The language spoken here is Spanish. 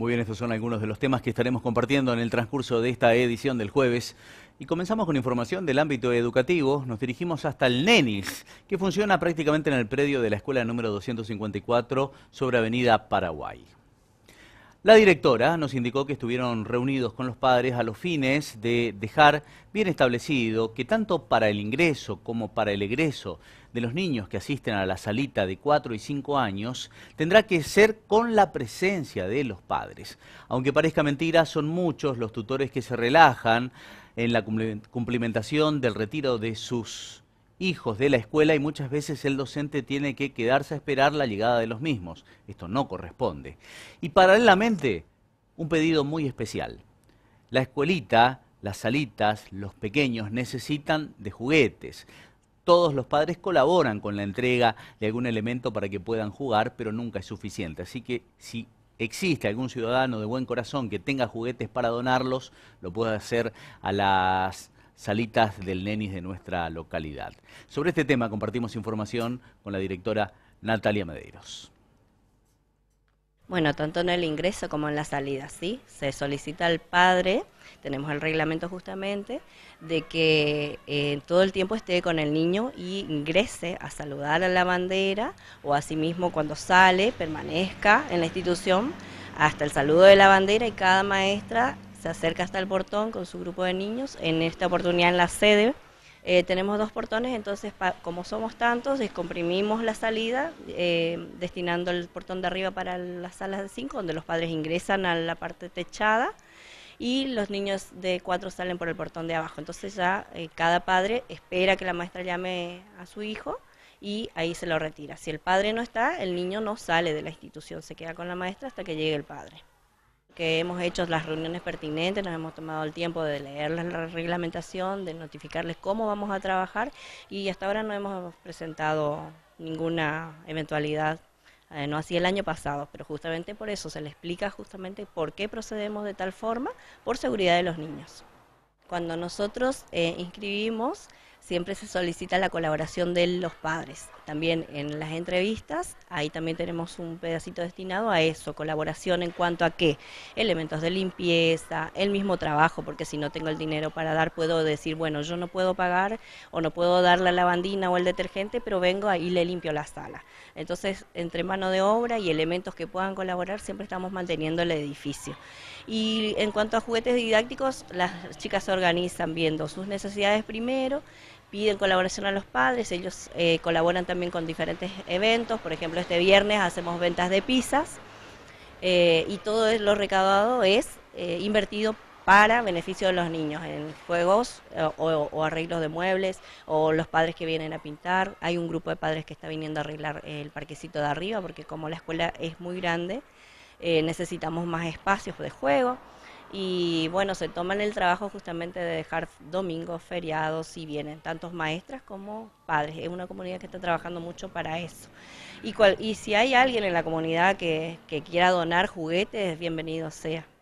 Muy bien, estos son algunos de los temas que estaremos compartiendo en el transcurso de esta edición del jueves. Y comenzamos con información del ámbito educativo. Nos dirigimos hasta el NENIS, que funciona prácticamente en el predio de la escuela número 254 sobre Avenida Paraguay. La directora nos indicó que estuvieron reunidos con los padres a los fines de dejar bien establecido que tanto para el ingreso como para el egreso de los niños que asisten a la salita de 4 y 5 años tendrá que ser con la presencia de los padres. Aunque parezca mentira, son muchos los tutores que se relajan en la cumplimentación del retiro de sus hijos de la escuela y muchas veces el docente tiene que quedarse a esperar la llegada de los mismos. Esto no corresponde. Y paralelamente, un pedido muy especial. La escuelita, las salitas, los pequeños necesitan de juguetes. Todos los padres colaboran con la entrega de algún elemento para que puedan jugar, pero nunca es suficiente. Así que si existe algún ciudadano de buen corazón que tenga juguetes para donarlos, lo puede hacer a las salitas del Nenis de nuestra localidad. Sobre este tema compartimos información con la directora Natalia Medeiros. Bueno, tanto en el ingreso como en la salida, ¿sí? Se solicita al padre, tenemos el reglamento justamente, de que eh, todo el tiempo esté con el niño y ingrese a saludar a la bandera o asimismo cuando sale permanezca en la institución hasta el saludo de la bandera y cada maestra se acerca hasta el portón con su grupo de niños, en esta oportunidad en la sede. Eh, tenemos dos portones, entonces como somos tantos, descomprimimos la salida, eh, destinando el portón de arriba para las salas de cinco donde los padres ingresan a la parte techada y los niños de cuatro salen por el portón de abajo. Entonces ya eh, cada padre espera que la maestra llame a su hijo y ahí se lo retira. Si el padre no está, el niño no sale de la institución, se queda con la maestra hasta que llegue el padre que hemos hecho las reuniones pertinentes, nos hemos tomado el tiempo de leerles la reglamentación, de notificarles cómo vamos a trabajar y hasta ahora no hemos presentado ninguna eventualidad eh, no así el año pasado, pero justamente por eso se le explica justamente por qué procedemos de tal forma, por seguridad de los niños. Cuando nosotros eh, inscribimos siempre se solicita la colaboración de los padres. También en las entrevistas, ahí también tenemos un pedacito destinado a eso, colaboración en cuanto a qué, elementos de limpieza, el mismo trabajo, porque si no tengo el dinero para dar, puedo decir, bueno, yo no puedo pagar o no puedo dar la lavandina o el detergente, pero vengo ahí y le limpio la sala. Entonces, entre mano de obra y elementos que puedan colaborar, siempre estamos manteniendo el edificio. Y en cuanto a juguetes didácticos, las chicas se organizan viendo sus necesidades primero, piden colaboración a los padres, ellos eh, colaboran también con diferentes eventos, por ejemplo este viernes hacemos ventas de pizzas eh, y todo lo recaudado es eh, invertido para beneficio de los niños en juegos o, o, arreglos de muebles o los padres que vienen a pintar. Hay un grupo de padres que está viniendo a arreglar el parquecito de arriba porque como la escuela es muy grande, necesitamos más espacios de juego y bueno, se toman el trabajo justamente de dejar domingos, feriados y vienen tantos maestras como padres. Es una comunidad que está trabajando mucho para eso. Y, y si hay alguien en la comunidad que, que quiera donar juguetes, bienvenido sea.